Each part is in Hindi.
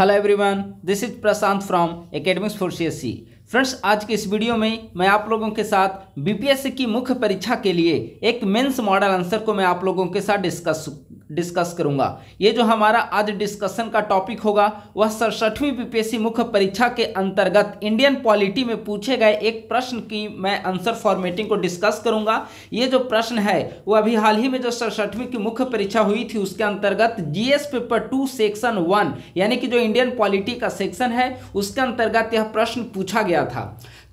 hello everyone this is Prashant from academics for C friends आज के इस वीडियो में मैं आप लोगों के साथ बीपीएससी की मुख्य परीक्षा के लिए एक मेंस मॉडल आंसर को मैं आप लोगों के साथ डिस्कस डिस्कस करूंगा ये जो हमारा आज डिस्कशन का टॉपिक होगा वह सड़सठवीं बीपीएससी मुख्य परीक्षा के अंतर्गत इंडियन पॉलिटी में पूछे गए एक प्रश्न की मैं आंसर फॉर्मेटिंग को डिस्कस करूंगा ये जो प्रश्न है वो अभी हाल ही में जो सड़सठवीं की मुख्य परीक्षा हुई थी उसके अंतर्गत GS paper two section one यानी कि जो इंडियन पॉलिटी का सेक्शन है उसके अंतर्गत यह प्रश्न पूछा गया था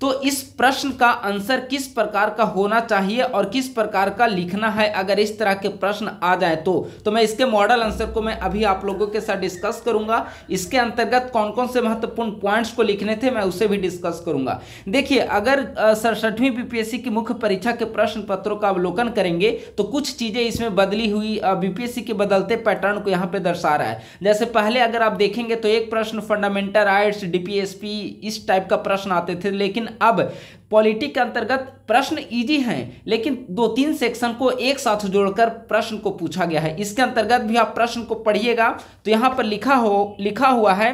तो इस प्रश्न का आंसर किस प्रकार का होना चाहिए और किस प्रकार का लिखना है अगर इस तरह के प्रश्न आ जाए तो तो मैं इसके मॉडल आंसर को मैं अभी आप लोगों के साथ डिस्कस करूंगा इसके अंतर्गत कौन कौन से महत्वपूर्ण पॉइंट्स को लिखने थे मैं उसे भी डिस्कस करूंगा देखिए अगर सड़सठवीं बीपीएससी की मुख्य परीक्षा के प्रश्न पत्रों का अवलोकन करेंगे तो कुछ चीजें इसमें बदली हुई बीपीएससी के बदलते पैटर्न को यहाँ पे दर्शा रहा है जैसे पहले अगर आप देखेंगे तो एक प्रश्न फंडामेंटल राइट्स डीपीएसपी इस टाइप का प्रश्न आते थे लेकिन अब पॉलिटिक के अंतर्गत प्रश्न इजी हैं लेकिन दो तीन सेक्शन को एक साथ जोड़कर प्रश्न को पूछा गया है इसके अंतर्गत भी आप प्रश्न को पढ़िएगा तो यहाँ पर लिखा हो लिखा हुआ है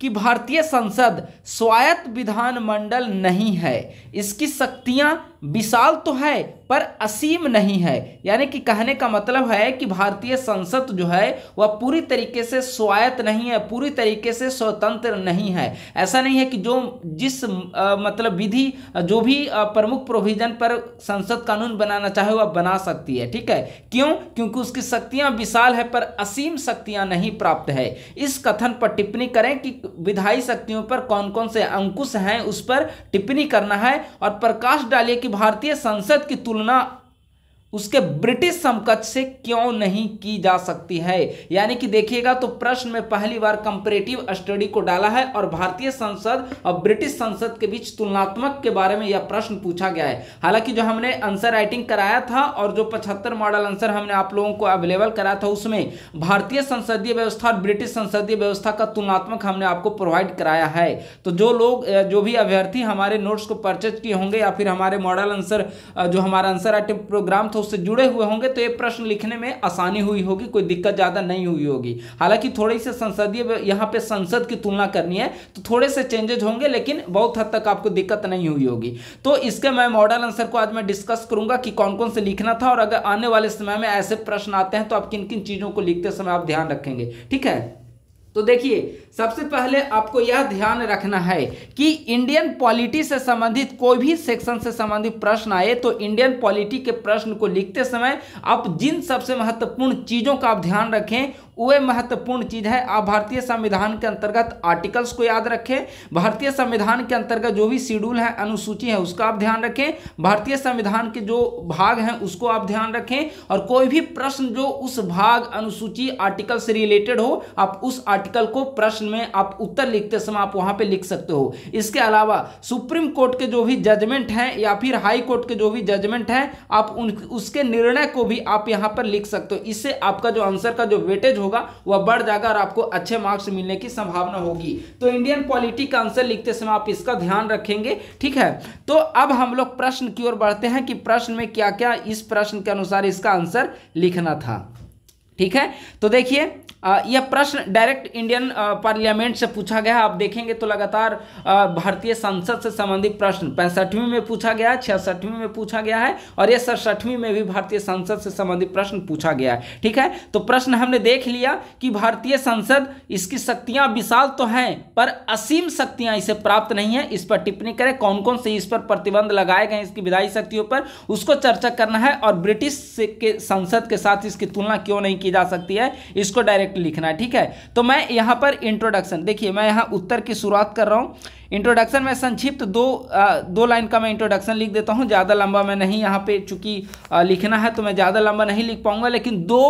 कि भारतीय संसद स्वायत्त विधानमंडल नहीं है इसकी शक्तियां विशाल तो है पर असीम नहीं है यानी कि कहने का मतलब है कि भारतीय संसद जो है वह पूरी तरीके से स्वायत्त नहीं है पूरी तरीके से स्वतंत्र नहीं है ऐसा नहीं है कि जो जिस आ, मतलब विधि जो भी प्रमुख प्रोविजन पर संसद कानून बनाना चाहे वह बना सकती है ठीक है क्यों क्योंकि उसकी शक्तियां विशाल है पर असीम शक्तियां नहीं प्राप्त है इस कथन पर टिप्पणी करें कि विधायी शक्तियों पर कौन कौन से अंकुश हैं उस पर टिप्पणी करना है और प्रकाश डालिए कि भारतीय संसद की तुलना उसके ब्रिटिश समकक्ष से क्यों नहीं की जा सकती है यानी कि देखिएगा तो प्रश्न में पहली बार कंपेरेटिव स्टडी को डाला है और भारतीय संसद और ब्रिटिश संसद के बीच तुलनात्मक के बारे में यह प्रश्न पूछा गया है हालांकि जो हमने आंसर राइटिंग कराया था और जो पचहत्तर मॉडल आंसर हमने आप लोगों को अवेलेबल कराया था उसमें भारतीय संसदीय व्यवस्था और ब्रिटिश संसदीय व्यवस्था का तुलनात्मक हमने आपको प्रोवाइड कराया है तो जो लोग जो भी अभ्यर्थी हमारे नोट्स को परचेज किए होंगे या फिर हमारे मॉडल आंसर जो हमारा आंसर राइटिंग प्रोग्राम था उससे जुड़े हुए होंगे तो ये प्रश्न लिखने में आसानी हुई होगी कोई दिक्कत ज़्यादा नहीं हुई होगी हालांकि थोड़ी से संसदीय यहाँ पे संसद की तुलना करनी है तो थोड़े से चेंजेज होंगे लेकिन बहुत हद तक आपको दिक्कत नहीं हुई होगी तो इसके मैं मॉडल आंसर को आज मैं डिस्कस करूंगा कि कौन कौन से लिखना था और अगर आने वाले समय में ऐसे प्रश्न आते हैं तो आप किन किन चीज़ों को लिखते समय आप ध्यान रखेंगे ठीक है तो देखिए सबसे पहले आपको यह ध्यान रखना है कि इंडियन पॉलिटी से संबंधित कोई भी सेक्शन से संबंधित प्रश्न आए तो इंडियन पॉलिटी के प्रश्न को लिखते समय आप जिन सबसे महत्वपूर्ण चीज़ों का आप ध्यान रखें वह महत्वपूर्ण चीज़ है आप भारतीय संविधान के अंतर्गत आर्टिकल्स को याद रखें भारतीय संविधान के अंतर्गत जो भी शेड्यूल है अनुसूची है उसका आप ध्यान रखें भारतीय संविधान के जो भाग हैं उसको आप ध्यान रखें और कोई भी प्रश्न जो उस भाग अनुसूची आर्टिकल से रिलेटेड हो आप उस आर्टिकल को प्रश्न प्रश्न में आप उत्तर लिखते समय आप वहां पे लिख सकते हो इसके अलावा सुप्रीम कोर्ट के जो भी जजमेंट हैं या फिर हाई कोर्ट के जो भी जजमेंट हैं आप उन उसके निर्णय को भी आप यहां पर लिख सकते हो इससे आपका जो आंसर का जो वेटेज होगा वह बढ़ जाएगा और आपको अच्छे मार्क्स मिलने की संभावना होगी तो इंडियन पॉलिटी का आंसर लिखते समय आप इसका ध्यान रखेंगे ठीक है तो अब हम लोग प्रश्न की ओर बढ़ते हैं कि प्रश्न में क्या क्या इस प्रश्न के अनुसार इसका आंसर लिखना था ठीक है तो देखिए यह प्रश्न डायरेक्ट इंडियन पार्लियामेंट से पूछा गया आप देखेंगे तो लगातार भारतीय संसद से संबंधित प्रश्न पैंसठवीं में पूछा गया छियासठवीं में पूछा गया है और यह सड़सठवीं में भी भारतीय संसद से संबंधित प्रश्न पूछा गया है ठीक है तो प्रश्न हमने देख लिया कि भारतीय संसद इसकी शक्तियां विशाल तो हैं पर असीम शक्तियां इसे प्राप्त नहीं है इस पर टिप्पणी करें कौन कौन से इस पर प्रतिबंध लगाए गए इसकी विधायी शक्तियों पर उसको चर्चा करना है और ब्रिटिश के संसद के साथ इसकी तुलना क्यों नहीं की जा सकती है इसको डायरेक्ट डायरेक्ट लिखना ठीक है तो मैं यहाँ पर इंट्रोडक्शन देखिए मैं यहाँ उत्तर की शुरुआत कर रहा हूँ इंट्रोडक्शन में संक्षिप्त दो आ, दो लाइन का मैं इंट्रोडक्शन लिख देता हूँ ज़्यादा लंबा मैं नहीं यहाँ पे चूँकि लिखना है तो मैं ज़्यादा लंबा नहीं लिख पाऊँगा लेकिन दो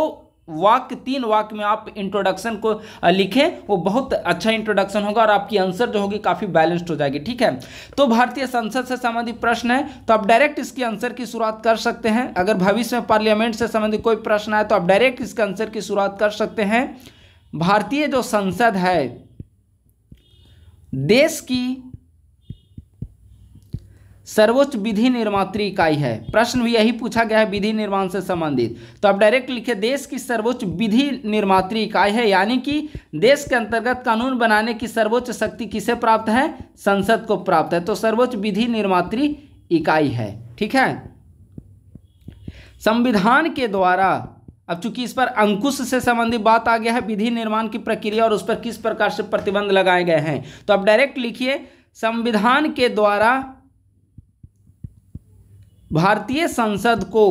वाक तीन वाक में आप इंट्रोडक्शन को लिखें वो बहुत अच्छा इंट्रोडक्शन होगा और आपकी आंसर जो होगी काफ़ी बैलेंस्ड हो जाएगी ठीक है तो भारतीय संसद से संबंधित प्रश्न है तो आप डायरेक्ट इसके आंसर की शुरुआत कर सकते हैं अगर भविष्य में पार्लियामेंट से संबंधित कोई प्रश्न आए तो आप डायरेक्ट इसके आंसर की शुरुआत कर सकते हैं भारतीय जो संसद है देश की सर्वोच्च विधि निर्मात्री इकाई है प्रश्न भी यही पूछा गया है विधि निर्माण से संबंधित तो आप डायरेक्ट लिखे देश की सर्वोच्च विधि निर्मात्री इकाई है यानी कि देश के अंतर्गत कानून बनाने की सर्वोच्च शक्ति किसे प्राप्त है संसद को प्राप्त है तो सर्वोच्च विधि निर्मात्री इकाई है ठीक है संविधान के द्वारा अब चूंकि इस पर अंकुश से संबंधित बात आ गया है विधि निर्माण की प्रक्रिया और उस पर किस प्रकार से प्रतिबंध लगाए गए हैं तो आप डायरेक्ट लिखिए संविधान के द्वारा भारतीय संसद को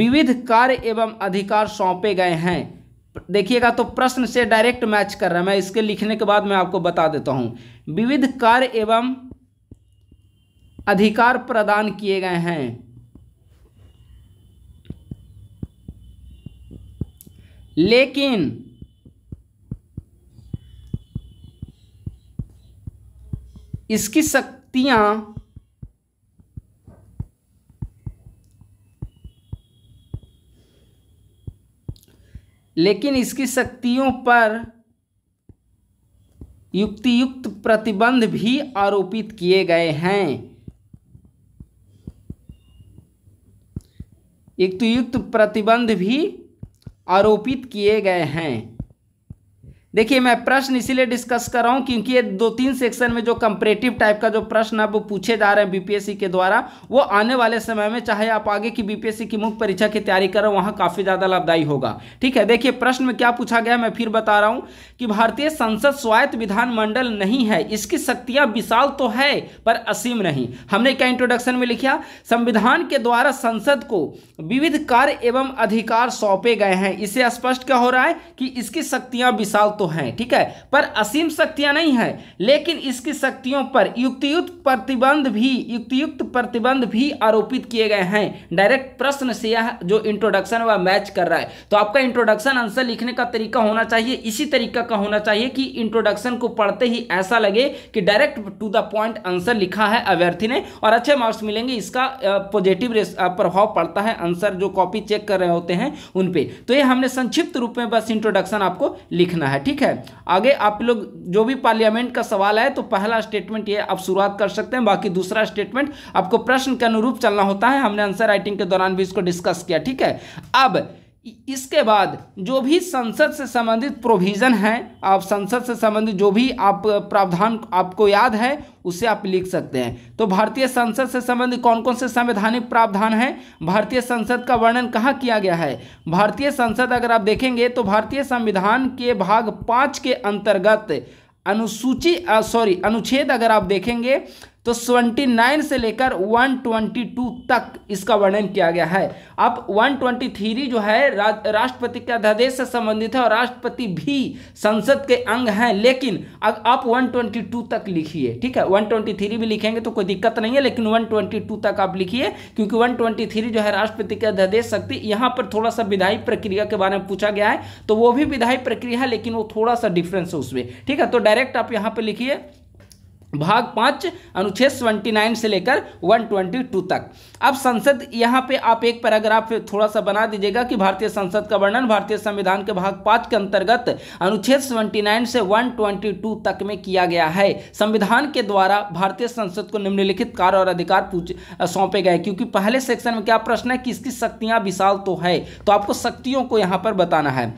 विविध कार्य एवं अधिकार सौंपे गए हैं देखिएगा तो प्रश्न से डायरेक्ट मैच कर रहा है मैं इसके लिखने के बाद मैं आपको बता देता हूं विविध कार्य एवं अधिकार प्रदान किए गए हैं लेकिन इसकी शक्ति शक्तियां लेकिन इसकी शक्तियों पर युक्तियुक्त प्रतिबंध भी आरोपित किए गए हैं युक्तियुक्त प्रतिबंध भी आरोपित किए गए हैं देखिए मैं प्रश्न इसीलिए डिस्कस कर रहा हूँ क्योंकि ये दो तीन सेक्शन में जो कंपरेटिव टाइप का जो प्रश्न अब पूछे जा रहे हैं बीपीएससी के द्वारा वो आने वाले समय में चाहे आप आगे की बीपीएससी की मुख्य परीक्षा की तैयारी करें वहाँ काफ़ी ज़्यादा लाभदायी होगा ठीक है देखिए प्रश्न में क्या पूछा गया मैं फिर बता रहा हूँ कि भारतीय संसद स्वायत्त विधानमंडल नहीं है इसकी शक्तियाँ विशाल तो है पर असीम नहीं हमने क्या इंट्रोडक्शन में लिखा संविधान के द्वारा संसद को विविध कार्य एवं अधिकार सौंपे गए हैं इसे स्पष्ट क्या हो रहा है कि इसकी शक्तियाँ विशाल तो तो हैं ठीक है पर असीम शक्तियां नहीं है लेकिन इसकी शक्तियों पर युक्तियुक्त प्रतिबंध भी युक्तियुक्त प्रतिबंध भी आरोपित किए गए हैं डायरेक्ट प्रश्न से यह जो इंट्रोडक्शन वह मैच कर रहा है तो आपका इंट्रोडक्शन आंसर लिखने का तरीका होना चाहिए इसी तरीका का होना चाहिए कि इंट्रोडक्शन को पढ़ते ही ऐसा लगे कि direct to the point answer लिखा है अभ्यर्थी ने और अच्छे मार्क्स मिलेंगे इसका पॉजिटिव प्रभाव पड़ता है आंसर जो कॉपी चेक कर रहे होते हैं उन पर तो ये हमने संक्षिप्त रूप में बस इंट्रोडक्शन आपको लिखना है ठीक ठीक है आगे आप लोग जो भी पार्लियामेंट का सवाल है तो पहला स्टेटमेंट ये आप शुरुआत कर सकते हैं बाकी दूसरा स्टेटमेंट आपको प्रश्न के अनुरूप चलना होता है हमने आंसर राइटिंग के दौरान भी इसको डिस्कस किया ठीक है अब इसके बाद जो भी संसद से संबंधित प्रोविज़न है आप संसद से संबंधित जो भी आप प्रावधान आपको याद है उसे आप लिख सकते हैं तो भारतीय संसद से संबंधित कौन कौन से संवैधानिक प्रावधान हैं भारतीय संसद का वर्णन कहाँ किया गया है भारतीय संसद अगर आप देखेंगे तो भारतीय संविधान के भाग पाँच के अंतर्गत अनुसूची सॉरी अनुच्छेद अगर आप देखेंगे तो 29 से लेकर 122 तक इसका वर्णन किया गया है अब 123 जो है रा, राष्ट्रपति के अध्यादेश से संबंधित है और राष्ट्रपति भी संसद के अंग हैं लेकिन अब आप 122 तक लिखिए ठीक है 123 भी लिखेंगे तो कोई दिक्कत नहीं है लेकिन 122 तक आप लिखिए क्योंकि 123 जो है राष्ट्रपति के अध्यादेश शक्ति यहाँ पर थोड़ा सा विधायी प्रक्रिया के बारे में पूछा गया है तो वो भी विधायी प्रक्रिया है लेकिन वो थोड़ा सा डिफरेंस है उसमें ठीक है तो डायरेक्ट आप यहाँ पर लिखिए भाग पाँच अनुच्छेद सेवेंटी नाइन से लेकर वन ट्वेंटी टू तक अब संसद यहाँ पे आप एक पैराग्राफ थोड़ा सा बना दीजिएगा कि भारतीय संसद का वर्णन भारतीय संविधान के भाग पाँच के अंतर्गत अनुच्छेद सेवेंटी नाइन से वन ट्वेंटी टू तक में किया गया है संविधान के द्वारा भारतीय संसद को निम्नलिखित कार्य और अधिकार पूछ सौंपे गए क्योंकि पहले सेक्शन में क्या प्रश्न है कि इसकी शक्तियाँ विशाल तो है तो आपको शक्तियों को यहाँ पर बताना है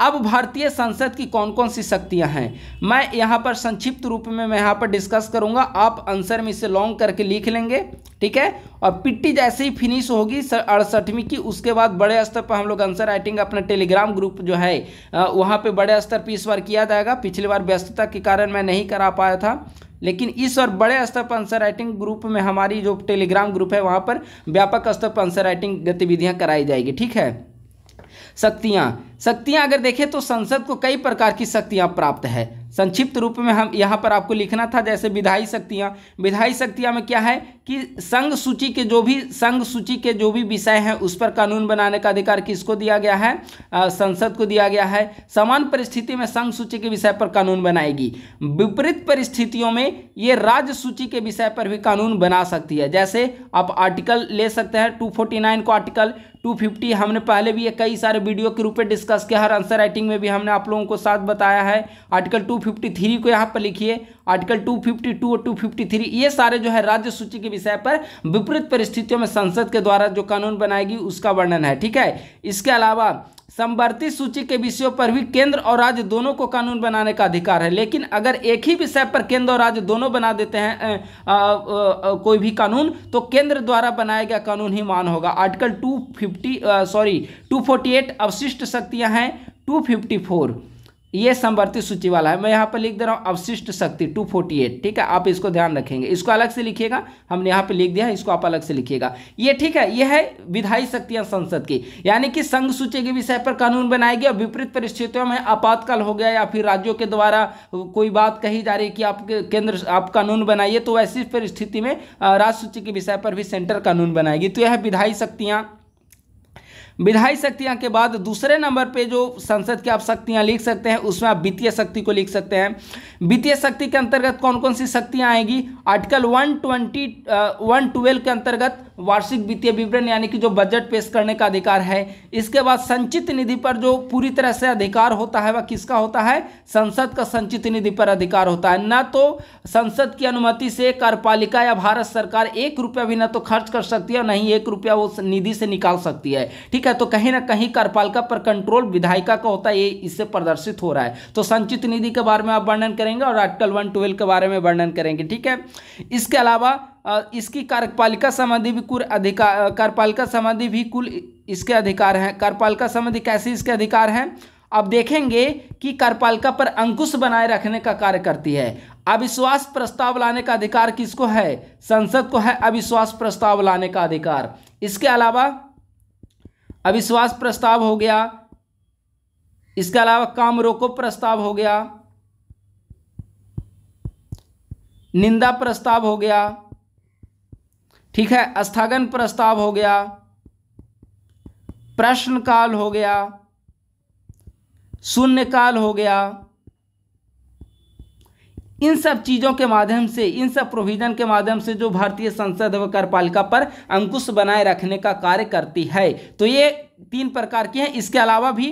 अब भारतीय संसद की कौन कौन सी शक्तियाँ हैं मैं यहाँ पर संक्षिप्त रूप में मैं यहाँ पर डिस्कस करूंगा आप आंसर में इसे लॉन्ग करके लिख लेंगे ठीक है और पिट्टी जैसे ही फिनिश होगी अड़सठवीं की उसके बाद बड़े स्तर पर हम लोग आंसर राइटिंग अपना टेलीग्राम ग्रुप जो है वहाँ पर बड़े स्तर पर इस बार किया जाएगा पिछली बार व्यस्तता के कारण मैं नहीं करा पाया था लेकिन इस और बड़े स्तर पर आंसर राइटिंग ग्रुप में हमारी जो टेलीग्राम ग्रुप है वहाँ पर व्यापक स्तर पर आंसर राइटिंग गतिविधियाँ कराई जाएगी ठीक है शक्तियाँ शक्तियाँ अगर देखें तो संसद को कई प्रकार की शक्तियाँ प्राप्त है संक्षिप्त रूप में हम यहाँ पर आपको लिखना था जैसे विधायी शक्तियाँ विधायी शक्तियाँ में क्या है कि संघ सूची के जो भी संघ सूची के जो भी विषय हैं उस पर कानून बनाने का अधिकार किसको दिया गया है आ, संसद को दिया गया है समान परिस्थिति में संघ सूची के विषय पर कानून बनाएगी विपरीत परिस्थितियों में ये राज्य सूची के विषय पर भी कानून बना सकती है जैसे आप आर्टिकल ले सकते हैं टू को आर्टिकल 250 हमने पहले भी कई सारे वीडियो के रूप में डिस्कस किया हर आंसर राइटिंग में भी हमने आप लोगों को साथ बताया है आर्टिकल 253 को यहाँ पर लिखिए आर्टिकल 252 और 253 ये सारे जो है राज्य सूची के विषय पर विपरीत परिस्थितियों में संसद के द्वारा जो कानून बनाएगी उसका वर्णन है ठीक है इसके अलावा संवर्ती सूची के विषयों पर भी केंद्र और राज्य दोनों को कानून बनाने का अधिकार है लेकिन अगर एक ही विषय पर केंद्र और राज्य दोनों बना देते हैं आ, आ, आ, कोई भी कानून तो केंद्र द्वारा बनाया गया कानून ही मान होगा आर्टिकल 250 सॉरी 248 अवशिष्ट शक्तियां हैं 254 ये समवर्ती सूची वाला है मैं यहाँ पर लिख दे रहा हूँ अवशिष्ट शक्ति 248 ठीक है आप इसको ध्यान रखेंगे इसको अलग से लिखिएगा हमने यहाँ पर लिख दिया है इसको आप अलग से लिखिएगा ये ठीक है ये है विधायी शक्तियाँ संसद की यानी कि संघ सूची के विषय पर कानून बनाएगी और विपरीत परिस्थितियों में आपातकाल हो गया या फिर राज्यों के द्वारा कोई बात कही जा रही है कि आप केंद्र आप कानून बनाइए तो ऐसी परिस्थिति में राज्य सूची के विषय पर भी सेंटर कानून बनाएगी तो यह विधायी शक्तियाँ विधायी शक्तियाँ के बाद दूसरे नंबर पे जो संसद की आप शक्तियाँ लिख सकते हैं उसमें आप वित्तीय शक्ति को लिख सकते हैं वित्तीय शक्ति के अंतर्गत कौन कौन सी शक्तियाँ आएंगी article one twenty one twelve के अंतर्गत वार्षिक वित्तीय विवरण यानी कि जो बजट पेश करने का अधिकार है इसके बाद संचित निधि पर जो पूरी तरह से अधिकार होता है वह किसका होता है संसद का संचित निधि पर अधिकार होता है न तो संसद की अनुमति से कार्यपालिका या भारत सरकार एक रुपया भी न तो खर्च कर सकती है और न ही एक रुपया वो निधि से निकाल सकती है ठीक है तो कहीं ना कहीं कार्यपालिका पर कंट्रोल विधायिका का होता है ये इससे प्रदर्शित हो रहा है तो संचित निधि के बारे में आप वर्णन करेंगे और आर्टिकल वन के बारे में वर्णन करेंगे ठीक है इसके अलावा इसकी कार्यपालिका संबंधी भी कुल अधिकार कार्यपालिका संबंधी भी कुल इसके अधिकार हैं कार्यपालिका संबंधी कैसे इसके अधिकार हैं अब देखेंगे कि कार्यपालिका पर अंकुश बनाए रखने का कार्य करती है अविश्वास प्रस्ताव लाने का अधिकार किसको है संसद को है अविश्वास प्रस्ताव लाने का अधिकार इसके अलावा अविश्वास प्रस्ताव हो गया इसके अलावा काम रोको प्रस्ताव हो गया निंदा प्रस्ताव हो गया ठीक है स्थगन प्रस्ताव हो गया प्रश्नकाल हो गया शून्यकाल हो गया इन सब चीज़ों के माध्यम से इन सब प्रोविज़न के माध्यम से जो भारतीय संसद व कार्यपालिका पर अंकुश बनाए रखने का कार्य करती है तो ये तीन प्रकार की हैं इसके अलावा भी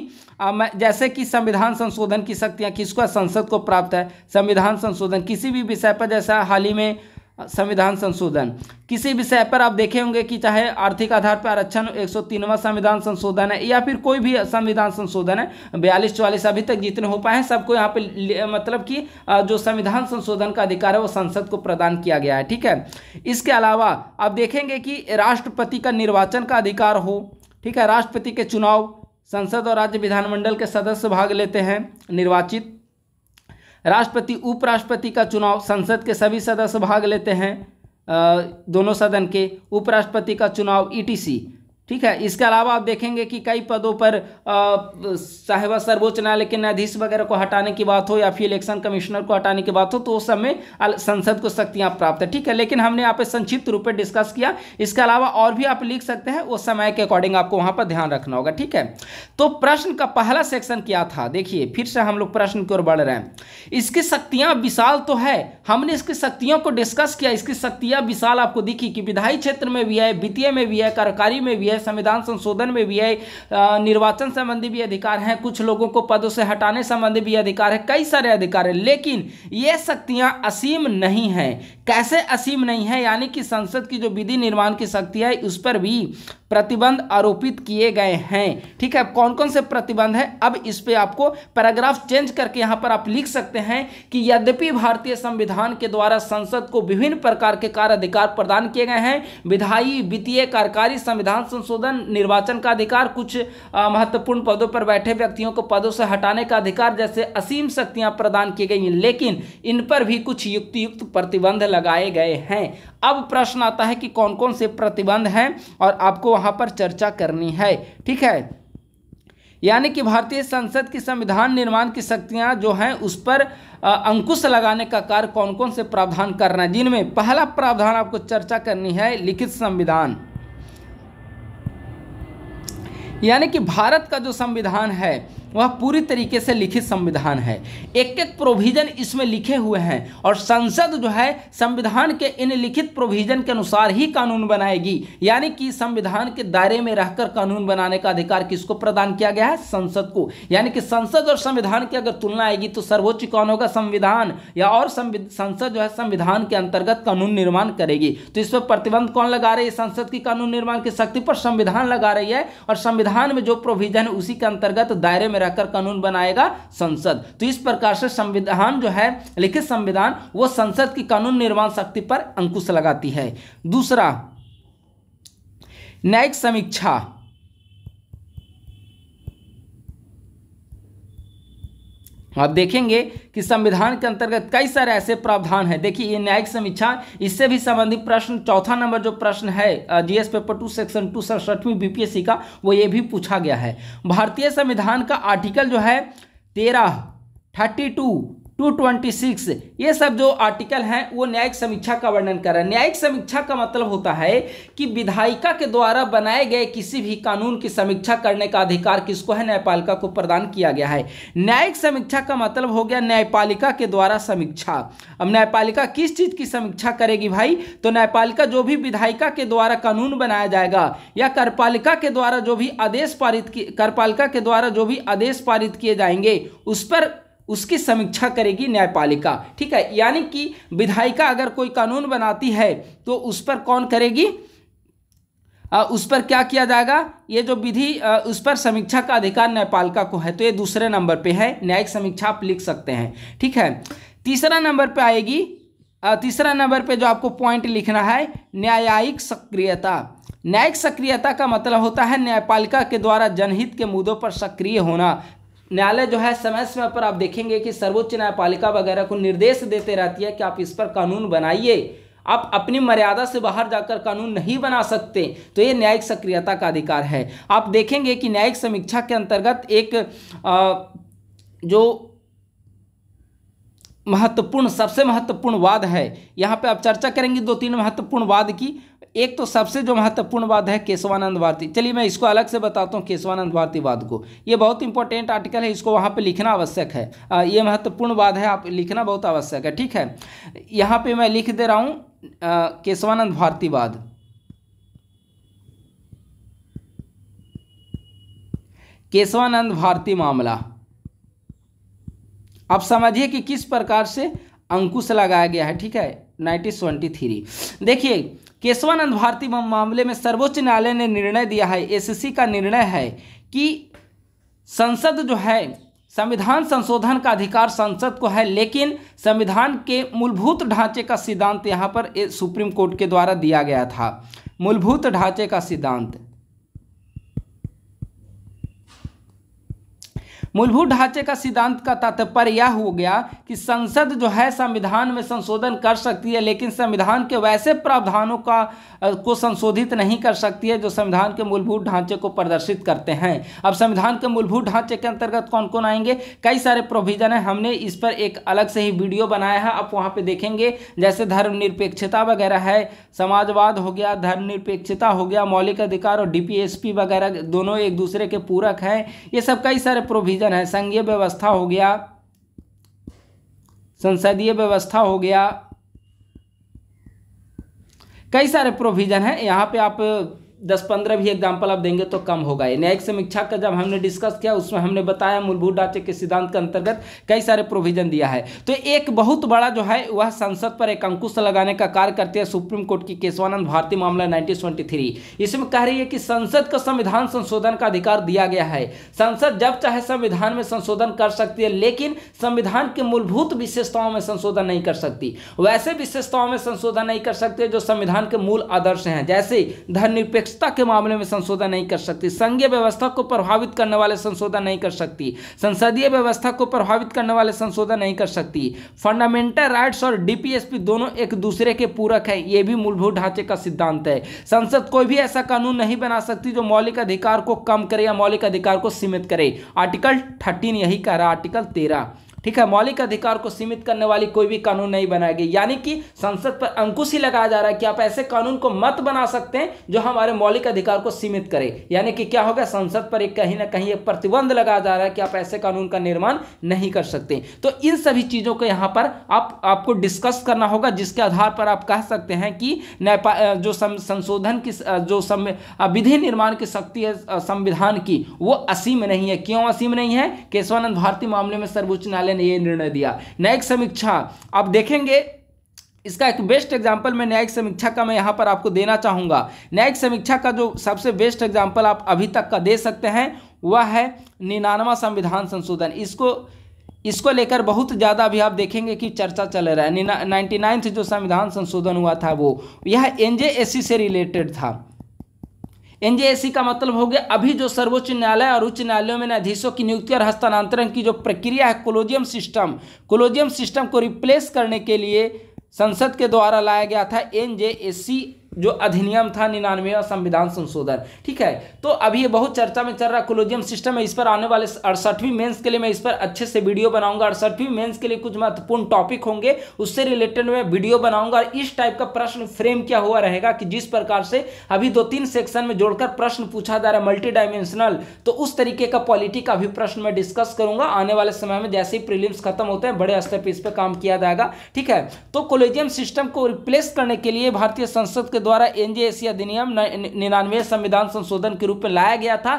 जैसे कि संविधान संशोधन की शक्तियाँ किसको संसद को प्राप्त है संविधान संशोधन किसी भी विषय पर जैसा हाल ही में संविधान संशोधन किसी विषय पर आप देखे होंगे कि चाहे आर्थिक आधार पर आरक्षण 103वां संविधान संशोधन है या फिर कोई भी संविधान संशोधन है बयालीस चौवालीस अभी तक जितने हो पाए हैं सबको यहाँ पे मतलब कि जो संविधान संशोधन का अधिकार है वो संसद को प्रदान किया गया है ठीक है इसके अलावा आप देखेंगे कि राष्ट्रपति का निर्वाचन का अधिकार हो ठीक है राष्ट्रपति के चुनाव संसद और राज्य विधानमंडल के सदस्य भाग लेते हैं निर्वाचित राष्ट्रपति उपराष्ट्रपति का चुनाव संसद के सभी सदस्य भाग लेते हैं दोनों सदन के उपराष्ट्रपति का चुनाव ईटीसी e ठीक है इसके अलावा आप देखेंगे कि कई पदों पर चाहे वह सर्वोच्च न्यायालय के न्यायाधीश वगैरह को हटाने की बात हो या फिर इलेक्शन कमिश्नर को हटाने की बात हो तो उस समय संसद को शक्तियां प्राप्त है ठीक है लेकिन हमने यहाँ पे संक्षिप्त रूप में डिस्कस किया इसके अलावा और भी आप लिख सकते हैं उस समय के अकॉर्डिंग आपको वहां पर ध्यान रखना होगा ठीक है तो प्रश्न का पहला सेक्शन क्या था देखिए फिर से हम लोग प्रश्न की ओर बढ़ रहे हैं इसकी शक्तियां विशाल तो है हमने इसकी शक्तियों को डिस्कस किया इसकी शक्तियां विशाल आपको दिखी कि विधायी क्षेत्र में भी है वित्तीय में भी है कार्यकारी में भी है है संविधान संशोधन में भी है निर्वाचन संबंधी भी अधिकार हैं कुछ लोगों को पदों से हटाने संबंधी भी अधिकार है कई सारे अधिकार हैं लेकिन ये शक्तियाँ असीम नहीं हैं कैसे असीम नहीं है यानी कि संसद की जो विधि निर्माण की शक्ति है उस पर भी प्रतिबंध आरोपित किए गए हैं ठीक है कौन कौन से प्रतिबंध है अब इस पे आपको पैराग्राफ चेंज करके यहाँ पर आप लिख सकते हैं कि यद्यपि भारतीय संविधान के द्वारा संसद को विभिन्न प्रकार के कार्य अधिकार प्रदान किए गए हैं विधायी वित्तीय कार्यकारी संविधान संशोधन संशोधन निर्वाचन का अधिकार कुछ महत्वपूर्ण पदों पर बैठे व्यक्तियों को पदों से हटाने का अधिकार जैसे असीम शक्तियां प्रदान की गई हैं लेकिन इन पर भी कुछ युक्तियुक्त प्रतिबंध लगाए गए हैं अब प्रश्न आता है कि कौन कौन से प्रतिबंध हैं और आपको वहाँ पर चर्चा करनी है ठीक है यानी कि भारतीय संसद की संविधान निर्माण की शक्तियां जो हैं उस पर अंकुश लगाने का कार्य कौन कौन से प्रावधान करना है जिनमें पहला प्रावधान आपको चर्चा करनी है लिखित संविधान यानी कि भारत का जो संविधान है वह पूरी तरीके से लिखित संविधान है एक एक प्रोविज़न इसमें लिखे हुए हैं और संसद जो है संविधान के इन लिखित प्रोविज़न के अनुसार ही कानून बनाएगी यानी कि संविधान के दायरे में रहकर कानून बनाने का अधिकार किसको प्रदान किया गया है संसद को यानी कि संसद और संविधान की अगर तुलना आएगी तो सर्वोच्च कौन होगा संविधान या और संसद जो है संविधान के अंतर्गत कानून निर्माण करेगी तो इस पर प्रतिबंध कौन लगा रही है संसद की कानून निर्माण की शक्ति पर संविधान लगा रही है और संविधान में जो प्रोविज़न उसी के अंतर्गत दायरे में में रहकर कानून बनाएगा संसद तो इस प्रकार से संविधान जो है लिखित संविधान वो संसद की कानून निर्माण शक्ति पर अंकुश लगाती है दूसरा न्यायिक समीक्षा आप देखेंगे कि संविधान के अंतर्गत कई सारे ऐसे प्रावधान हैं देखिए ये न्यायिक समीक्षा इससे भी संबंधित प्रश्न चौथा नंबर जो प्रश्न है GS paper two section two सड़सठवीं बीपीएससी का वो ये भी पूछा गया है भारतीय संविधान का आर्टिकल जो है तेरह थर्टी टू 226 ये सब जो आर्टिकल हैं वो न्यायिक समीक्षा का वर्णन कर रहे हैं न्यायिक समीक्षा का मतलब होता है कि विधायिका के द्वारा बनाए गए किसी भी कानून की समीक्षा करने का अधिकार किसको है न्यायपालिका को प्रदान किया गया है न्यायिक समीक्षा का मतलब हो गया न्यायपालिका के द्वारा समीक्षा अब न्यायपालिका किस चीज़ की समीक्षा करेगी भाई तो न्यायपालिका जो भी विधायिका के द्वारा कानून बनाया जाएगा या करपालिका के द्वारा जो भी आदेश पारित करपालिका के द्वारा जो भी आदेश पारित किए जाएंगे उस पर उसकी समीक्षा करेगी न्यायपालिका ठीक है यानी कि विधायिका अगर कोई कानून बनाती है तो उस पर कौन करेगी आ, उस पर क्या किया जाएगा ये जो विधि उस पर समीक्षा का अधिकार न्यायपालिका को है तो ये दूसरे नंबर पे है न्यायिक समीक्षा आप लिख सकते हैं ठीक है तीसरा नंबर पे आएगी तीसरा नंबर पे जो आपको पॉइंट लिखना है न्यायिक सक्रियता न्यायिक सक्रियता का मतलब होता है न्यायपालिका के द्वारा जनहित के मुद्दों पर सक्रिय होना न्यायालय जो है समय समय पर आप देखेंगे कि सर्वोच्च न्यायपालिका वगैरह को निर्देश देते रहती है कि आप इस पर कानून बनाइए आप अपनी मर्यादा से बाहर जाकर कानून नहीं बना सकते तो ये न्यायिक सक्रियता का अधिकार है आप देखेंगे कि न्यायिक समीक्षा के अंतर्गत एक आ, जो महत्वपूर्ण सबसे महत्वपूर्ण वाद है यहाँ पे आप चर्चा करेंगे दो तीन महत्वपूर्ण वाद की एक तो सबसे जो महत्वपूर्ण वाद है केशवानंद भारती चलिए मैं इसको अलग से बताता हूँ केशवानंद भारती वाद को ये बहुत इंपॉर्टेंट आर्टिकल है इसको वहाँ पे लिखना आवश्यक है ये महत्वपूर्ण वाद है आप लिखना बहुत आवश्यक है ठीक है यहाँ पर मैं लिख दे रहा हूँ केशवानंद भारती वाद केशवानंद भारती मामला अब समझिए कि किस प्रकार से अंकुश लगाया गया है ठीक है नाइनटीन सेवेंटी थ्री देखिए केशवानंद भारती मामले में सर्वोच्च न्यायालय ने निर्णय दिया है एसएससी का निर्णय है कि संसद जो है संविधान संशोधन का अधिकार संसद को है लेकिन संविधान के मूलभूत ढांचे का सिद्धांत यहाँ पर सुप्रीम कोर्ट के द्वारा दिया गया था मूलभूत ढांचे का सिद्धांत मूलभूत ढांचे का सिद्धांत का तात्पर्य यह हो गया कि संसद जो है संविधान में संशोधन कर सकती है लेकिन संविधान के वैसे प्रावधानों का को संशोधित नहीं कर सकती है जो संविधान के मूलभूत ढांचे को प्रदर्शित करते हैं अब संविधान के मूलभूत ढांचे के अंतर्गत कौन कौन आएंगे कई सारे प्रोविजन है हमने इस पर एक अलग से ही वीडियो बनाया है आप वहाँ पर देखेंगे जैसे धर्मनिरपेक्षता वगैरह है समाजवाद हो गया धर्मनिरपेक्षता हो गया मौलिक अधिकार और डी वगैरह दोनों एक दूसरे के पूरक हैं ये सब कई सारे प्रोविजन रीजन है संघीय व्यवस्था हो गया संसदीय व्यवस्था हो गया कई सारे प्रोविज़न हैं यहाँ पे आप दस पंद्रह भी एग्जाम्पल आप देंगे तो कम होगा न्यायिक समीक्षा का जब हमने डिस्कस किया उसमें हमने बताया मूलभूत ढांचे के सिद्धांत के अंतर्गत कई सारे प्रोविजन दिया है तो एक बहुत बड़ा जो है वह संसद पर एक अंकुश लगाने का कार्य करती है सुप्रीम कोर्ट की केशवानंद भारती मामला नाइनटीन इसमें कह रही है कि संसद को संविधान संशोधन का अधिकार दिया गया है संसद जब चाहे संविधान में संशोधन कर सकती है लेकिन संविधान के मूलभूत विशेषताओं में संशोधन नहीं कर सकती वैसे विशेषताओं में संशोधन नहीं कर सकते जो संविधान के मूल आदर्श हैं जैसे धर्मनिरपेक्ष निरपेक्षता के मामले में संशोधन नहीं कर सकती संघीय व्यवस्था को प्रभावित करने वाले संशोधन नहीं कर सकती संसदीय व्यवस्था को प्रभावित करने वाले संशोधन नहीं कर सकती फंडामेंटल राइट्स और डीपीएसपी दोनों एक दूसरे के पूरक है यह भी मूलभूत ढांचे का सिद्धांत है संसद कोई भी ऐसा कानून नहीं बना सकती जो मौलिक अधिकार को कम करे या मौलिक अधिकार को सीमित करे आर्टिकल थर्टीन यही कह रहा आर्टिकल तेरह ठीक है मौलिक अधिकार को सीमित करने वाली कोई भी कानून नहीं बनाएगी यानी कि संसद पर अंकुश ही लगाया जा रहा है कि आप ऐसे कानून को मत बना सकते हैं जो हमारे मौलिक अधिकार को सीमित करे यानी कि क्या होगा संसद पर एक कहीं ना कहीं एक प्रतिबंध लगाया जा रहा है कि आप ऐसे कानून का निर्माण नहीं कर सकते तो इन सभी चीज़ों को यहाँ पर आप आपको डिस्कस करना होगा जिसके आधार पर आप कह सकते हैं कि जो संशोधन की जो विधि निर्माण की शक्ति है संविधान की वो असीम नहीं है क्यों असीम नहीं है केशवानंद भारती मामले में सर्वोच्च न्यायालय न्यायालय ने यह निर्णय दिया न्यायिक समीक्षा आप देखेंगे इसका एक बेस्ट एग्जाम्पल मैं न्यायिक समीक्षा का मैं यहाँ पर आपको देना चाहूँगा न्यायिक समीक्षा का जो सबसे बेस्ट एग्जाम्पल आप अभी तक का दे सकते हैं वह है निन्यानवा संविधान संशोधन इसको इसको लेकर बहुत ज़्यादा अभी आप देखेंगे कि चर्चा चल रहा है नाइन्टी नाइन्थ जो संविधान संशोधन हुआ था वो यह एन से रिलेटेड था एनजेएसी का मतलब हो गया अभी जो सर्वोच्च न्यायालय और उच्च न्यायालयों में न्यायाधीशों की नियुक्ति और हस्तांतरण की जो प्रक्रिया है कोलोजियम सिस्टम कोलोजियम सिस्टम को रिप्लेस करने के लिए संसद के द्वारा लाया गया था एन जो अधिनियम था निन्यानवे संविधान संशोधन ठीक है तो अभी ये बहुत चर्चा में चल रहा कोलोजियम सिस्टम है इस पर आने वाले अड़सठवीं मेंस के लिए मैं इस पर अच्छे से वीडियो बनाऊंगा अड़सठवीं मेंस के लिए कुछ महत्वपूर्ण टॉपिक होंगे उससे रिलेटेड मैं वीडियो बनाऊंगा और इस टाइप का प्रश्न फ्रेम क्या हुआ रहेगा कि जिस प्रकार से अभी दो तीन सेक्शन में जोड़कर प्रश्न पूछा जा रहा है मल्टी डायमेंशनल तो उस तरीके का पॉलिटी का भी प्रश्न मैं डिस्कस करूंगा आने वाले समय में जैसे ही प्रीलिम्स खत्म होते हैं बड़े स्तर पर इस पर काम किया जाएगा ठीक है तो कोलोजियम सिस्टम को रिप्लेस करने के लिए भारतीय संसद के द्वारा एनजेएसी अधिनियम निन्यानवे संविधान संशोधन के रूप में लाया गया था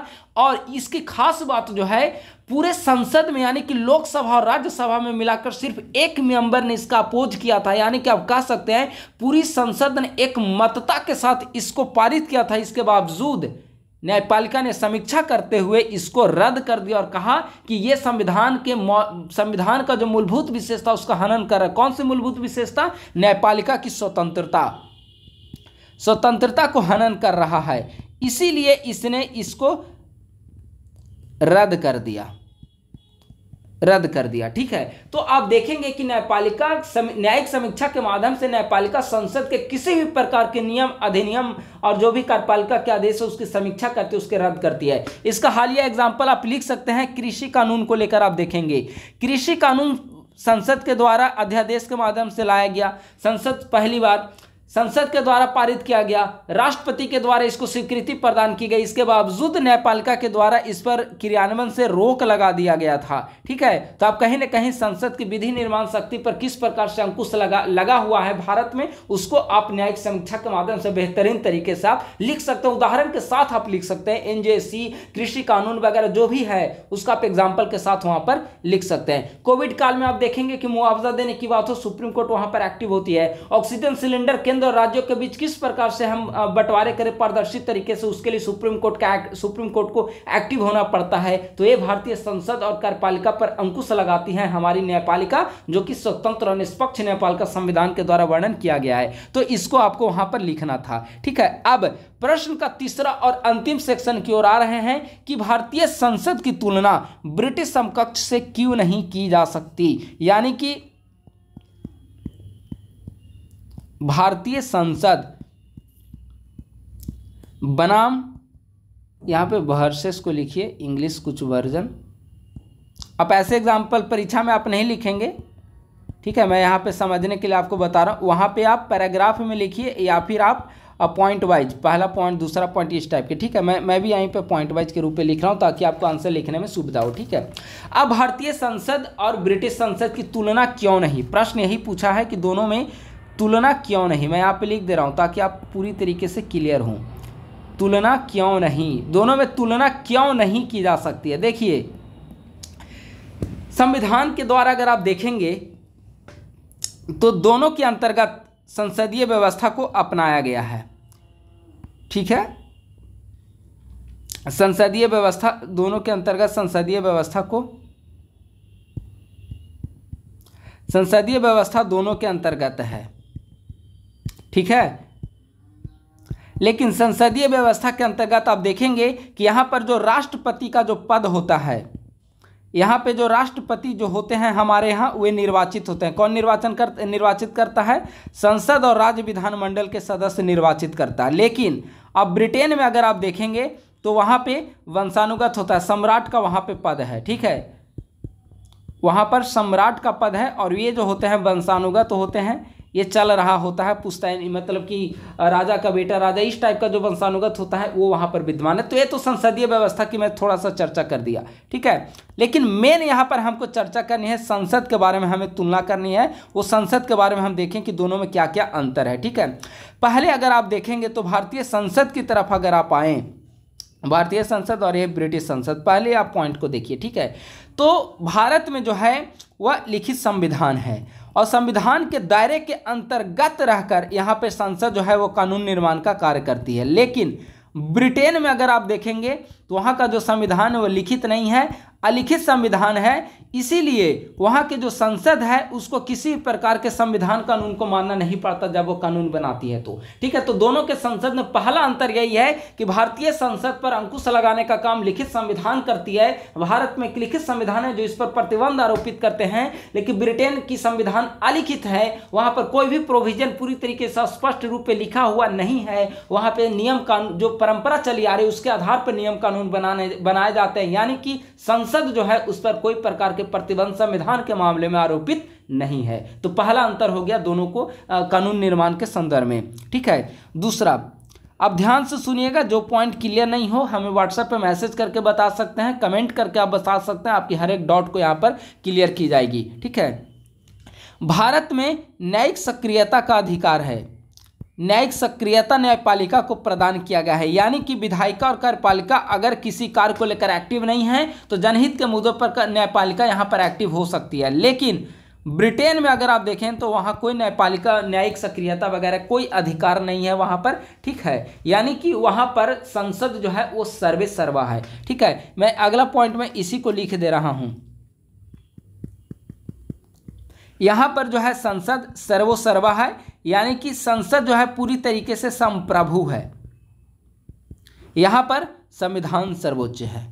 और इसकी खास बात जो है पूरे संसद में यानी कि लोकसभा और राज्यसभा में मिलाकर सिर्फ एक मेंबर ने इसका अपोज किया था यानी कि आप कह सकते हैं पूरी संसद ने एक मतता के साथ इसको पारित किया था इसके बावजूद न्यायपालिका ने समीक्षा करते हुए इसको रद्द कर दिया और कहा कि यह संविधान के संविधान का जो मूलभूत विशेषता उसका हनन कर रहा है कौन सी मूलभूत विशेषता न्यायपालिका की स्वतंत्रता स्वतंत्रता को हनन कर रहा है इसीलिए इसने इसको रद्द कर दिया रद्द कर दिया ठीक है तो आप देखेंगे कि न्यायपालिका न्यायिक समीक्षा के माध्यम से न्यायपालिका संसद के किसी भी प्रकार के नियम अधिनियम और जो भी कार्यपालिका के आदेश है उसकी समीक्षा करती है उसके रद्द करती है इसका हालिया एग्जाम्पल आप लिख सकते हैं कृषि कानून को लेकर आप देखेंगे कृषि कानून संसद के द्वारा अध्यादेश के माध्यम से लाया गया संसद पहली बार संसद के द्वारा पारित किया गया राष्ट्रपति के द्वारा इसको स्वीकृति प्रदान की गई इसके बावजूद न्यायपालिका के द्वारा इस पर क्रियान्वयन से रोक लगा दिया गया था ठीक है तो आप कहीं ना कहीं संसद की विधि निर्माण शक्ति पर किस प्रकार से अंकुश लगा लगा हुआ है भारत में उसको आप न्यायिक समीक्षा के माध्यम से बेहतरीन तरीके से आप लिख सकते हैं उदाहरण के साथ आप लिख सकते हैं एनजेसी कृषि कानून वगैरह जो भी है उसका आप एग्जाम्पल के साथ वहां पर लिख सकते हैं कोविड काल में आप देखेंगे कि मुआवजा देने की बात हो सुप्रीम कोर्ट वहां पर एक्टिव होती है ऑक्सीजन सिलेंडर केंद्र केंद्र और राज्यों के बीच किस प्रकार से हम बंटवारे करें पारदर्शी तरीके से उसके लिए सुप्रीम कोर्ट का सुप्रीम कोर्ट को एक्टिव होना पड़ता है तो ये भारतीय संसद और कार्यपालिका पर अंकुश लगाती है हमारी न्यायपालिका जो कि स्वतंत्र और निष्पक्ष न्यायपालिका संविधान के द्वारा वर्णन किया गया है तो इसको आपको वहां पर लिखना था ठीक है अब प्रश्न का तीसरा और अंतिम सेक्शन की ओर आ रहे हैं कि भारतीय संसद की तुलना ब्रिटिश समकक्ष से क्यों नहीं की जा सकती यानी कि भारतीय संसद बनाम यहाँ पे वर्सेस को लिखिए इंग्लिश कुछ वर्जन आप ऐसे एग्जाम्पल परीक्षा में आप नहीं लिखेंगे ठीक है मैं यहाँ पे समझने के लिए आपको बता रहा हूँ वहाँ पे आप पैराग्राफ में लिखिए या फिर आप पॉइंट वाइज पहला पॉइंट दूसरा पॉइंट इस टाइप के ठीक है मैं मैं भी यहीं पे पॉइंट वाइज के रूप में लिख रहा हूँ ताकि आपको आंसर लिखने में सुविधा हो ठीक है अब भारतीय संसद और ब्रिटिश संसद की तुलना क्यों नहीं प्रश्न यही पूछा है कि दोनों में तुलना क्यों नहीं मैं यहाँ पे लिख दे रहा हूँ ताकि आप पूरी तरीके से क्लियर हों तुलना क्यों नहीं दोनों में तुलना क्यों नहीं की जा सकती है देखिए संविधान के द्वारा अगर आप देखेंगे तो दोनों के अंतर्गत संसदीय व्यवस्था को अपनाया गया है ठीक है संसदीय व्यवस्था दोनों के अंतर्गत संसदीय व्यवस्था को संसदीय व्यवस्था दोनों के अंतर्गत है ठीक है लेकिन संसदीय व्यवस्था के अंतर्गत आप देखेंगे कि यहाँ पर जो राष्ट्रपति का जो पद होता है यहाँ पे जो राष्ट्रपति जो होते हैं हमारे यहाँ वे निर्वाचित होते हैं कौन निर्वाचन कर निर्वाचित करता है संसद और राज्य विधानमंडल के सदस्य निर्वाचित करता है लेकिन अब ब्रिटेन में अगर आप देखेंगे तो वहाँ पे वंशानुगत होता है सम्राट का वहाँ पे पद है ठीक है वहाँ पर सम्राट का पद है और ये जो होते हैं वंशानुगत होते हैं ये चल रहा होता है पुस्तैन मतलब कि राजा का बेटा राजा इस टाइप का जो वंशानुगत होता है वो वहाँ पर विद्वान है तो ये तो संसदीय व्यवस्था की मैं थोड़ा सा चर्चा कर दिया ठीक है लेकिन मेन यहाँ पर हमको चर्चा करनी है संसद के बारे में हमें तुलना करनी है वो संसद के बारे में हम देखें कि दोनों में क्या क्या अंतर है ठीक है पहले अगर आप देखेंगे तो भारतीय संसद की तरफ अगर आप आएँ भारतीय संसद और ये ब्रिटिश संसद पहले आप पॉइंट को देखिए ठीक है तो भारत में जो है वह लिखित संविधान है और संविधान के दायरे के अंतर्गत रहकर यहाँ पे संसद जो है वो कानून निर्माण का कार्य करती है लेकिन ब्रिटेन में अगर आप देखेंगे तो वहाँ का जो संविधान है वो लिखित नहीं है अलिखित संविधान है इसीलिए वहाँ के जो संसद है उसको किसी प्रकार के संविधान कानून को मानना नहीं पड़ता जब वो कानून बनाती है तो ठीक है तो दोनों के संसद में पहला अंतर यही है कि भारतीय संसद पर अंकुश लगाने का काम लिखित संविधान करती है भारत में एक लिखित संविधान है जो इस पर प्रतिबंध आरोपित करते हैं लेकिन ब्रिटेन की संविधान अलिखित है वहाँ पर कोई भी प्रोविजन पूरी तरीके से स्पष्ट रूप में लिखा हुआ नहीं है वहाँ पर नियम कानून जो परंपरा चली आ रही है उसके आधार पर नियम कानून कानून बनाने बनाए जाते हैं यानी कि संसद जो है उस पर कोई प्रकार के प्रतिबंध संविधान के मामले में आरोपित नहीं है तो पहला अंतर हो गया दोनों को आ, कानून निर्माण के संदर्भ में ठीक है दूसरा अब ध्यान से सुनिएगा जो पॉइंट क्लियर नहीं हो हमें व्हाट्सएप पे मैसेज करके बता सकते हैं कमेंट करके आप बता सकते हैं आपकी हर एक डॉट को यहाँ पर क्लियर की जाएगी ठीक है भारत में न्यायिक सक्रियता का अधिकार है न्यायिक सक्रियता न्यायपालिका को प्रदान किया गया है यानी कि विधायिका और कार्यपालिका अगर किसी कार्य को लेकर एक्टिव नहीं है तो जनहित के मुद्दों पर न्यायपालिका यहाँ पर एक्टिव हो सकती है लेकिन ब्रिटेन में अगर आप देखें तो वहाँ कोई न्यायपालिका न्यायिक सक्रियता वगैरह कोई अधिकार नहीं है वहाँ पर ठीक है यानी कि वहाँ पर संसद जो है वो सर्वे सर्वा है ठीक है मैं अगला पॉइंट में इसी को लिख दे रहा हूँ यहाँ पर जो है संसद सर्वोसर्वा है यानी कि संसद जो है पूरी तरीके से संप्रभु है यहाँ पर संविधान सर्वोच्च है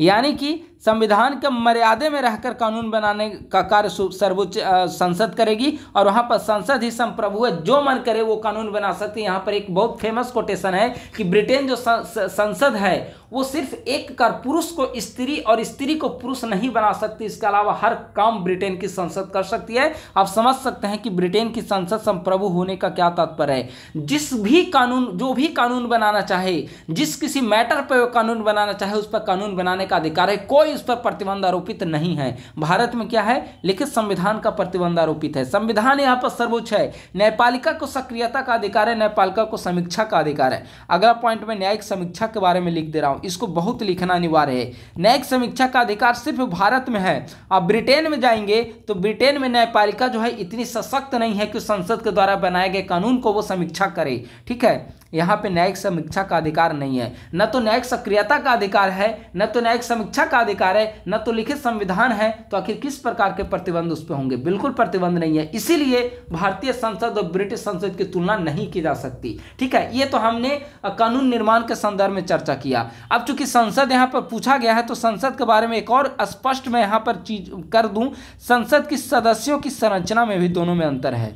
यानी कि संविधान के मर्यादे में रहकर कानून बनाने का कार्य सर्वोच्च संसद करेगी और वहां पर संसद ही संप्रभु है जो मन करे वो कानून बना सकती है यहाँ पर एक बहुत फेमस कोटेशन है कि ब्रिटेन जो संसद है वो सिर्फ एक कर पुरुष को स्त्री और स्त्री को पुरुष नहीं बना सकती इसके अलावा हर काम ब्रिटेन की संसद कर सकती है आप समझ सकते हैं कि ब्रिटेन की संसद संप्रभु होने का क्या तात्पर्य है जिस भी कानून जो भी कानून बनाना चाहे जिस किसी मैटर पर कानून बनाना चाहे उस पर कानून बनाने का अधिकार है कोई इस पर प्रतिबंध आरोपित नहीं है भारत में क्या है लिखित संविधान का प्रतिबंध आरोपित है संविधान यहाँ पर सर्वोच्च है न्यायपालिका को सक्रियता का अधिकार है न्यायपालिका को समीक्षा का अधिकार है अगला पॉइंट में न्यायिक समीक्षा के बारे में लिख दे रहा हूँ इसको बहुत लिखना अनिवार्य है न्यायिक समीक्षा का अधिकार सिर्फ भारत में है अब ब्रिटेन में जाएंगे तो ब्रिटेन में न्यायपालिका जो है इतनी सशक्त नहीं है कि संसद के द्वारा बनाए गए कानून को वो समीक्षा करे ठीक है यहाँ पे न्यायिक समीक्षा का अधिकार नहीं है न तो न्यायिक सक्रियता का अधिकार है न तो न्यायिक समीक्षा का अधिकार है न तो लिखित संविधान है तो आखिर किस प्रकार के प्रतिबंध उस पर होंगे बिल्कुल प्रतिबंध नहीं है इसीलिए भारतीय संसद और ब्रिटिश संसद की तुलना नहीं की जा सकती ठीक है ये तो हमने कानून निर्माण के संदर्भ में चर्चा किया अब चूंकि संसद यहाँ पर पूछा गया है तो संसद के बारे में एक और स्पष्ट मैं यहाँ पर चीज कर दूँ संसद की सदस्यों की संरचना में भी दोनों में अंतर है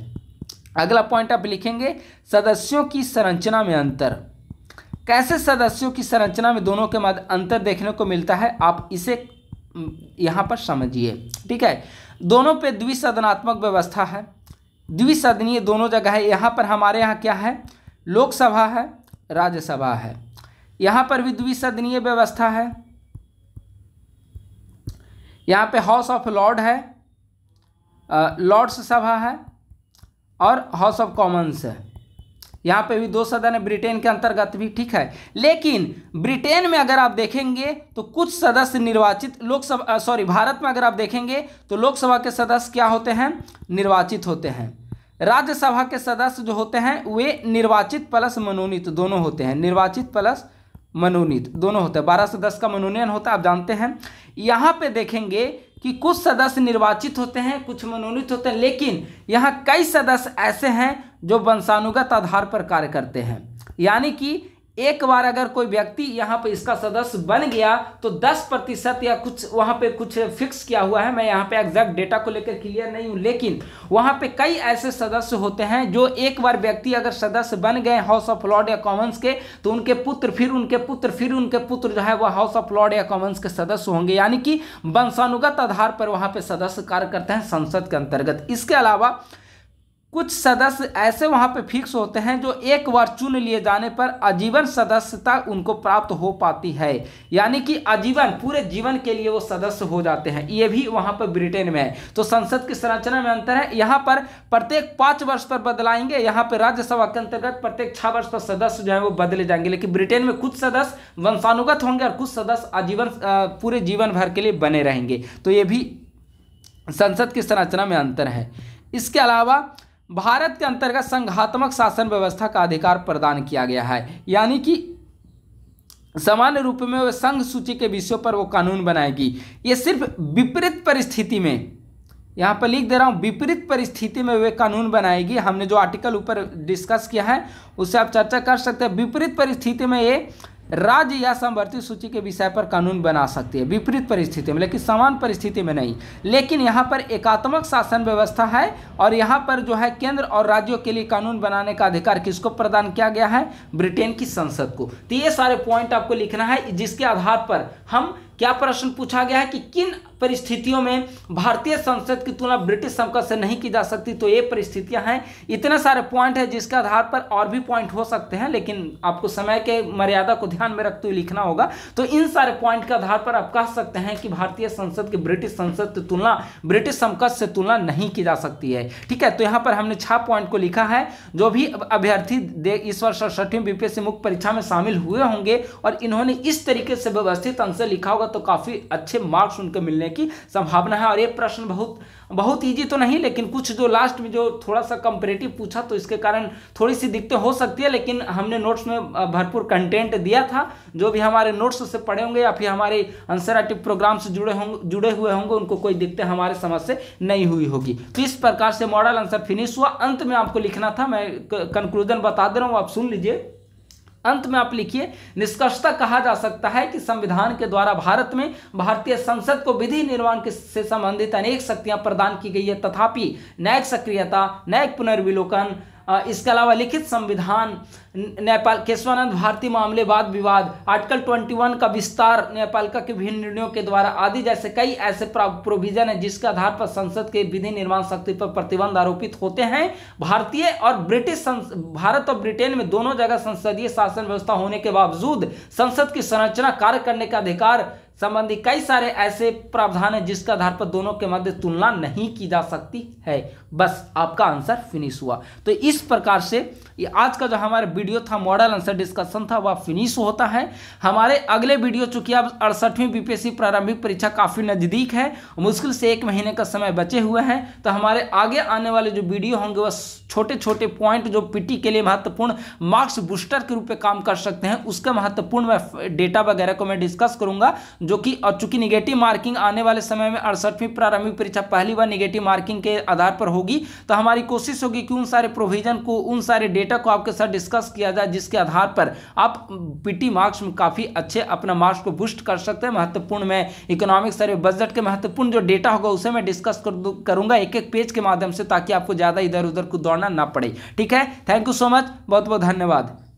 अगला पॉइंट आप लिखेंगे सदस्यों की संरचना में अंतर कैसे सदस्यों की संरचना में दोनों के मध्य अंतर देखने को मिलता है आप इसे यहाँ पर समझिए ठीक है दोनों पे द्विसदनात्मक व्यवस्था है द्विसदनीय दोनों जगह है यहाँ पर हमारे यहाँ क्या है लोकसभा है राज्यसभा है यहाँ पर भी द्विसदनीय व्यवस्था है यहाँ पे हाउस ऑफ लॉर्ड है लॉर्ड्स सभा है और हाउस ऑफ कॉमन्स है यहाँ पे भी दो सदन है ब्रिटेन के अंतर्गत भी ठीक है लेकिन ब्रिटेन में अगर आप देखेंगे तो कुछ सदस्य निर्वाचित लोकसभा सॉरी भारत में अगर आप देखेंगे तो लोकसभा के सदस्य क्या होते हैं निर्वाचित होते हैं राज्यसभा के सदस्य जो होते हैं वे निर्वाचित प्लस मनोनीत दोनों होते हैं निर्वाचित प्लस मनोनीत दोनों होते हैं बारह से दस का मनोनयन होता है आप जानते हैं यहाँ पे देखेंगे कि कुछ सदस्य निर्वाचित होते हैं कुछ मनोनीत होते हैं लेकिन यहाँ कई सदस्य ऐसे हैं जो वंशानुगत आधार पर कार्य करते हैं यानी कि एक बार अगर कोई व्यक्ति यहाँ पे इसका सदस्य बन गया तो 10 प्रतिशत या कुछ वहाँ पे कुछ फिक्स किया हुआ है मैं यहाँ पे एग्जैक्ट डेटा को लेकर क्लियर नहीं हूँ लेकिन वहाँ पे कई ऐसे सदस्य होते हैं जो एक बार व्यक्ति अगर सदस्य बन गए हाउस ऑफ लॉर्ड या कॉमन्स के तो उनके पुत्र फिर उनके पुत्र फिर उनके पुत्र जो है वह हाउस ऑफ लॉर्ड या कॉमन्स के सदस्य होंगे यानी कि वंशानुगत आधार पर वहाँ पर सदस्य कार्य करते हैं संसद के अंतर्गत इसके अलावा कुछ सदस्य ऐसे वहाँ पे फिक्स होते हैं जो एक बार चुन लिए जाने पर आजीवन सदस्यता उनको प्राप्त हो पाती है यानी कि आजीवन पूरे जीवन के लिए वो सदस्य हो जाते हैं ये भी वहाँ पर ब्रिटेन में है तो संसद की संरचना में अंतर है यहाँ पर प्रत्येक पाँच वर्ष पर बदलाएंगे यहाँ पर राज्यसभा के अंतर्गत प्रत्येक छः वर्ष पर सदस्य जो है वो बदले जाएंगे लेकिन ब्रिटेन में कुछ सदस्य वंशानुगत होंगे और कुछ सदस्य आजीवन पूरे जीवन भर के लिए बने रहेंगे तो ये भी संसद की संरचना में अंतर है इसके अलावा भारत के अंतर्गत संघात्मक शासन व्यवस्था का अधिकार प्रदान किया गया है यानी कि सामान्य रूप में वह संघ सूची के विषयों पर वो कानून बनाएगी ये सिर्फ विपरीत परिस्थिति में यहाँ पर लिख दे रहा हूँ विपरीत परिस्थिति में वे कानून बनाएगी हमने जो आर्टिकल ऊपर डिस्कस किया है उससे आप चर्चा कर सकते हैं विपरीत परिस्थिति में ये राज्य या समवर्ती सूची के विषय पर कानून बना सकती है विपरीत परिस्थिति में लेकिन समान परिस्थिति में नहीं लेकिन यहाँ पर एकात्मक शासन व्यवस्था है और यहाँ पर जो है केंद्र और राज्यों के लिए कानून बनाने का अधिकार किसको प्रदान किया गया है ब्रिटेन की संसद को तो ये सारे पॉइंट आपको लिखना है जिसके आधार पर हम क्या प्रश्न पूछा गया है कि किन परिस्थितियों में भारतीय संसद की तुलना ब्रिटिश संसद से नहीं की जा सकती तो ये परिस्थितियां हैं इतने सारे पॉइंट है जिसके आधार पर और भी पॉइंट हो सकते हैं लेकिन आपको समय के मर्यादा को ध्यान में रखते हुए लिखना होगा तो इन सारे पॉइंट के आधार पर आप कह सकते हैं कि भारतीय संसद की ब्रिटिश संसद की तुलना ब्रिटिश संसद से तुलना नहीं की जा सकती है ठीक है तो यहाँ पर हमने छह पॉइंट को लिखा है जो भी अभ्यर्थी इस वर्ष सड़सठवीं बीपीएससी मुख्य परीक्षा में शामिल हुए होंगे और इन्होंने इस तरीके से व्यवस्थित आंसर लिखा होगा होगा तो काफ़ी अच्छे मार्क्स उनको मिलने की संभावना है और ये प्रश्न बहुत बहुत ईजी तो नहीं लेकिन कुछ जो लास्ट में जो थोड़ा सा कंपेरेटिव पूछा तो इसके कारण थोड़ी सी दिक्कतें हो सकती है लेकिन हमने नोट्स में भरपूर कंटेंट दिया था जो भी हमारे नोट्स से पढ़े होंगे या फिर हमारे आंसर प्रोग्राम से जुड़े होंगे जुड़े हुए होंगे उनको कोई दिक्कतें हमारे समझ से नहीं हुई होगी तो इस प्रकार से मॉडल आंसर फिनिश हुआ अंत में आपको लिखना था मैं कंक्लूजन बता दे रहा हूँ आप सुन लीजिए अंत में आप लिखिए निष्कर्षता कहा जा सकता है कि संविधान के द्वारा भारत में भारतीय संसद को विधि निर्माण के से संबंधित अनेक शक्तियां प्रदान की गई है तथापि न्यायिक सक्रियता न्यायिक पुनर्विलोकन इसके अलावा लिखित संविधान नेपाल केशवानंद भारती मामले वाद विवाद आर्टिकल 21 का विस्तार नेपाल का के विभिन्न निर्णयों के द्वारा आदि जैसे कई ऐसे प्रोविजन है जिसके आधार पर संसद के विधि निर्माण शक्ति पर प्रतिबंध आरोपित होते हैं भारतीय और ब्रिटिश भारत और ब्रिटेन में दोनों जगह संसदीय शासन व्यवस्था होने के बावजूद संसद की संरचना कार्य करने का अधिकार संबंधी कई सारे ऐसे प्रावधान हैं जिसके आधार पर दोनों के मध्य तुलना नहीं की जा सकती है बस आपका आंसर फिनिश हुआ तो इस प्रकार से ये आज का जो हमारा वीडियो था मॉडल आंसर डिस्कशन था वह फिनिश होता है हमारे अगले वीडियो चूंकि अब अड़सठवीं बीपीएससी प्रारंभिक परीक्षा काफ़ी नज़दीक है मुश्किल से एक महीने का समय बचे हुए हैं तो हमारे आगे आने वाले जो वीडियो होंगे वह छोटे छोटे पॉइंट जो पीटी के लिए महत्वपूर्ण मार्क्स बूस्टर के रूप में काम कर सकते हैं उसका महत्वपूर्ण डेटा वगैरह को मैं डिस्कस करूंगा जो कि और चूंकि निगेटिव मार्किंग आने वाले समय में अड़सठवीं प्रारंभिक परीक्षा पहली बार निगेटिव मार्किंग के आधार पर होगी तो हमारी कोशिश होगी कि उन सारे प्रोविजन को उन सारे डेटा को आपके साथ डिस्कस किया जाए जिसके आधार पर आप पीटी मार्क्स में काफ़ी अच्छे अपना मार्क्स को बूस्ट कर सकते हैं महत्वपूर्ण में इकोनॉमिक सर्वे बजट के महत्वपूर्ण जो डेटा होगा उसे मैं डिस्कस करूंगा एक एक पेज के माध्यम से ताकि आपको ज़्यादा इधर उधर को दौड़ना ना पड़े ठीक है थैंक यू सो मच बहुत बहुत धन्यवाद